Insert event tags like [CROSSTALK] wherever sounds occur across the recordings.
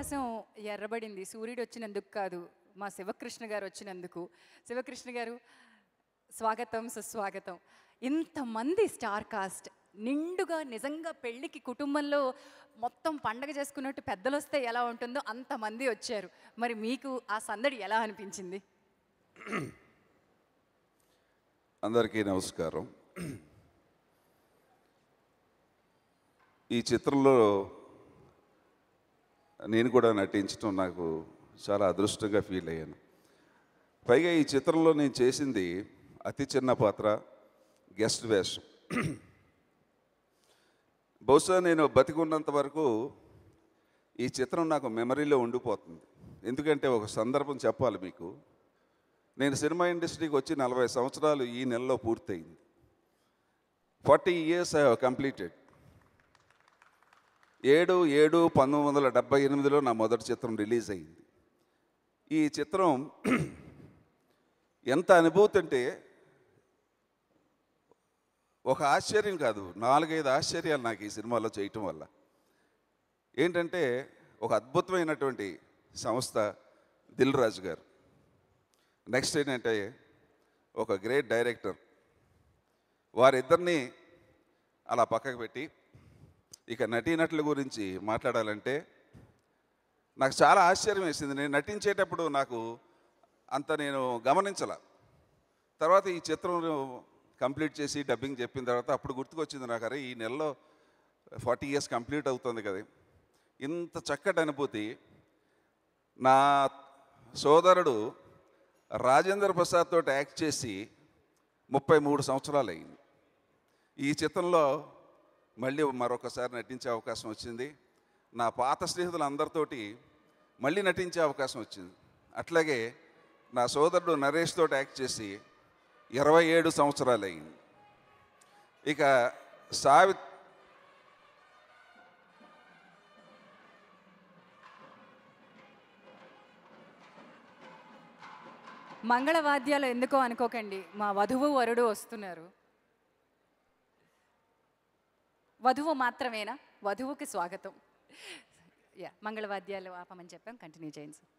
ఆకాశం ఎర్రబడింది సూర్యుడు వచ్చినందుకు కాదు మా శివకృష్ణ గారు వచ్చినందుకు శివకృష్ణ గారు స్వాగతం సుస్వాగతం ఇంతమంది స్టార్ కాస్ట్ నిండుగా నిజంగా పెళ్ళికి కుటుంబంలో మొత్తం పండగ చేసుకున్నట్టు పెద్దలు వస్తే ఎలా ఉంటుందో అంతమంది వచ్చారు మరి మీకు ఆ సందడి ఎలా అనిపించింది అందరికీ నమస్కారం ఈ చిత్రంలో నేను కూడా నటించడం నాకు చాలా అదృష్టంగా ఫీల్ అయ్యాను పైగా ఈ చిత్రంలో నేను చేసింది అతి చిన్న పాత్ర గెస్ట్ వేషం బహుశా నేను బతికున్నంత వరకు ఈ చిత్రం నాకు మెమరీలో ఉండిపోతుంది ఎందుకంటే ఒక సందర్భం చెప్పాలి మీకు నేను సినిమా ఇండస్ట్రీకి వచ్చి నలభై సంవత్సరాలు ఈ నెలలో పూర్తయింది ఫార్టీ ఇయర్స్ ఐ కంప్లీటెడ్ ఏడు ఏడు పంతొమ్మిది వందల డెబ్బై ఎనిమిదిలో నా మొదటి చిత్రం రిలీజ్ అయింది ఈ చిత్రం ఎంత అనుభూతి అంటే ఒక ఆశ్చర్యం కాదు నాలుగైదు ఆశ్చర్యాలు నాకు ఈ సినిమాలో చేయటం వల్ల ఏంటంటే ఒక అద్భుతమైనటువంటి సంస్థ దిల్ రాజు గారు నెక్స్ట్ ఏంటంటే ఒక గ్రేట్ డైరెక్టర్ వారిద్దరిని అలా పక్కకు పెట్టి ఇక నటీనటుల గురించి మాట్లాడాలంటే నాకు చాలా ఆశ్చర్యం వేసింది నేను నటించేటప్పుడు నాకు అంత నేను గమనించాల తర్వాత ఈ చిత్రం కంప్లీట్ చేసి డబ్బింగ్ చెప్పిన తర్వాత అప్పుడు గుర్తుకొచ్చింది నాకు అరే ఈ నెలలో ఫార్టీ ఇయర్స్ కంప్లీట్ అవుతుంది కదా ఇంత చక్కటి అనుభూతి నా సోదరుడు రాజేంద్ర ప్రసాద్ తోటి యాక్ట్ చేసి ముప్పై మూడు సంవత్సరాలు అయింది ఈ చిత్రంలో మళ్ళీ మరొకసారి నటించే అవకాశం వచ్చింది నా పాత అందరితోటి మళ్ళీ నటించే అవకాశం వచ్చింది అట్లాగే నా సోదరుడు నరేష్ తోటి యాక్ట్ చేసి ఇరవై ఏడు సంవత్సరాలు అయింది ఇక సావి మంగళవాద్యాలు ఎందుకో అనుకోకండి మా వధువు వరుడు వస్తున్నారు వధువు మాత్రమేనా వధువుకి స్వాగతం యా మంగళవాద్యాలు ఆపమని చెప్పాం కంటిన్యూ చేయండి సార్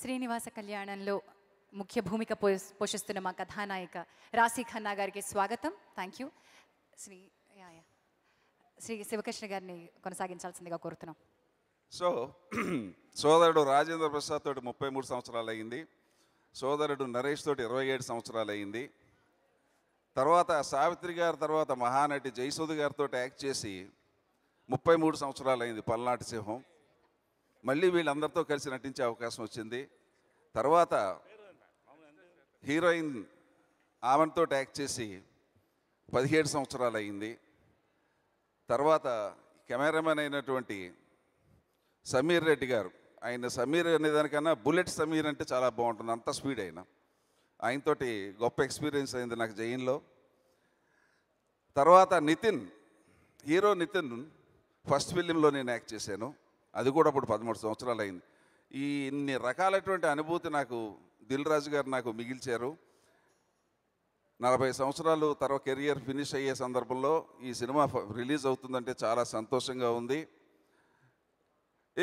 శ్రీనివాస కళ్యాణంలో ముఖ్య భూమిక పోషిస్తున్న మా కథానాయిక రాశి ఖన్నా గారికి స్వాగతం థ్యాంక్ యూ శ్రీ శ్రీ శివకృష్ణ గారిని కొనసాగించాల్సిందిగా కోరుతున్నాం సో [CLEARS THROAT] సోదరుడు రాజేంద్ర ప్రసాద్ తోటి ముప్పై మూడు సంవత్సరాలు అయింది సోదరుడు నరేష్ తోటి ఇరవై ఏడు సంవత్సరాలు అయింది తర్వాత సావిత్రి గారి తర్వాత మహానటి జయసూద్ గారితో యాక్ట్ చేసి ముప్పై మూడు సంవత్సరాలు అయింది పల్నాటి సింహం మళ్ళీ వీళ్ళందరితో కలిసి నటించే అవకాశం వచ్చింది తర్వాత హీరోయిన్ ఆమెతో ట్యాక్ చేసి పదిహేడు సంవత్సరాలు అయింది తర్వాత కెమెరామెన్ అయినటువంటి సమీర్ రెడ్డి గారు ఆయన సమీర్ అనేదానికన్నా బుల్లెట్ సమీర్ అంటే చాలా బాగుంటుంది అంత స్పీడ్ అయినా ఆయనతోటి గొప్ప ఎక్స్పీరియన్స్ అయింది నాకు జైన్లో తర్వాత నితిన్ హీరో నితిన్ ఫస్ట్ ఫిలింలో నేను యాక్ట్ చేశాను అది కూడా అప్పుడు పదమూడు సంవత్సరాలు అయింది ఈ ఇన్ని రకాలైనటువంటి అనుభూతి నాకు దిల్ రాజు గారు నాకు మిగిల్చారు నలభై సంవత్సరాలు తర్వాత కెరియర్ ఫినిష్ అయ్యే సందర్భంలో ఈ సినిమా రిలీజ్ అవుతుందంటే చాలా సంతోషంగా ఉంది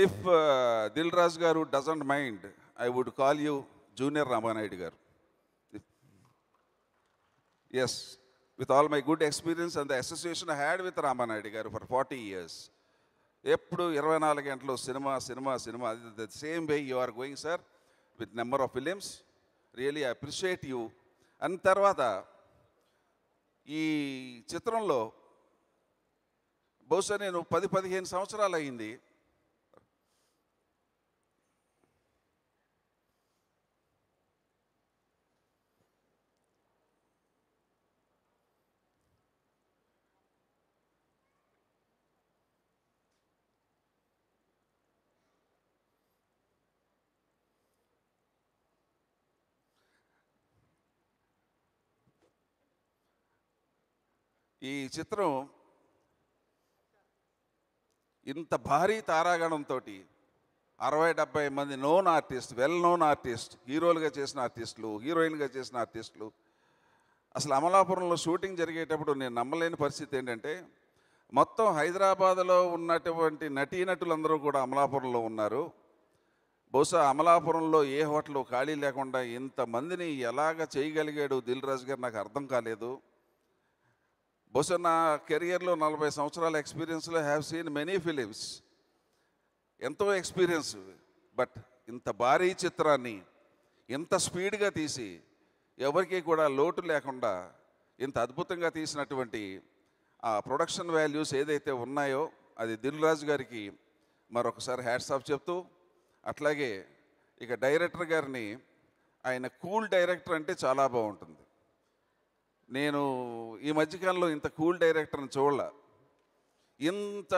if uh, Dil Raju garu doesn't mind I would call you junior Ramanaidu garu as with all my good experience and the association had with Ramanaidu garu for forty years ఎప్పుడు ఇరవై నాలుగు గంటలు సినిమా సినిమా సినిమా అది the same way you are going sir with number of films really appreciate you and తర్వాత ఈ చిత్రంలో బహుశా నేను పది పదిహేను సంవత్సరాలు అయింది ఈ చిత్రం ఇంత భారీ తారాగణంతో అరవై డెబ్బై మంది known artist well known artist హీరోలుగా చేసిన ఆర్టిస్టులు హీరోయిన్గా చేసిన ఆర్టిస్టులు అసలు అమలాపురంలో షూటింగ్ జరిగేటప్పుడు నేను నమ్మలేని పరిస్థితి ఏంటంటే మొత్తం హైదరాబాద్లో ఉన్నటువంటి నటీనటులందరూ కూడా అమలాపురంలో ఉన్నారు బహుశా అమలాపురంలో ఏ హోటల్ ఖాళీ లేకుండా ఇంతమందిని ఎలాగ చేయగలిగాడు దిల్ రాజు గారు నాకు అర్థం కాలేదు బహుశా నా కెరియర్లో నలభై సంవత్సరాల ఎక్స్పీరియన్స్లో హ్యావ్ సీన్ మెనీ ఫిలిమ్స్ ఎంతో ఎక్స్పీరియన్స్ బట్ ఇంత భారీ చిత్రాన్ని ఇంత స్పీడ్గా తీసి ఎవరికీ కూడా లోటు లేకుండా ఇంత అద్భుతంగా తీసినటువంటి ఆ ప్రొడక్షన్ వాల్యూస్ ఏదైతే ఉన్నాయో అది దిల్రాజు గారికి మరొకసారి హ్యాట్స్ ఆఫ్ చెప్తూ అట్లాగే ఇక డైరెక్టర్ గారిని ఆయన కూల్ డైరెక్టర్ అంటే చాలా బాగుంటుంది నేను ఈ మధ్యకాలంలో ఇంత కూల్ డైరెక్టర్ని చూడలే ఇంత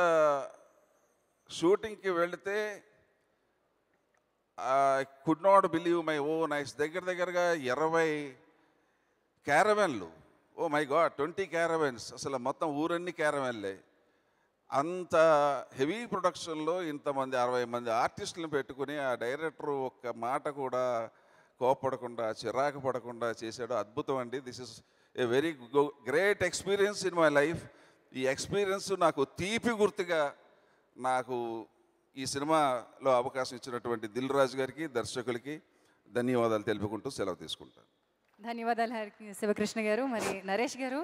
షూటింగ్కి వెళితే I could not believe my own eyes దగ్గర దగ్గరగా ఇరవై క్యారవెన్లు ఓ మై గా ట్వంటీ క్యారవెన్స్ అసలు మొత్తం ఊరన్నీ క్యారవెన్లే అంత హెవీ ప్రొడక్షన్లో ఇంతమంది అరవై మంది ఆర్టిస్టులను పెట్టుకుని ఆ డైరెక్టర్ ఒక్క మాట కూడా కోపడకుండా చిరాకు పడకుండా చేశాడు అద్భుతం అండి this is a very great experience in my life ఈ ఎక్స్పీరియన్స్ నాకు తీపి గుర్తుగా నాకు ఈ సినిమాలో అవకాశం ఇచ్చినటువంటి దిల్ రాజు గారికి దర్శకులకి ధన్యవాదాలు తెలుపుకుంటూ సెలవు తీసుకుంటాను ధన్యవాదాలు శివకృష్ణ గారు మరి నరేష్ గారు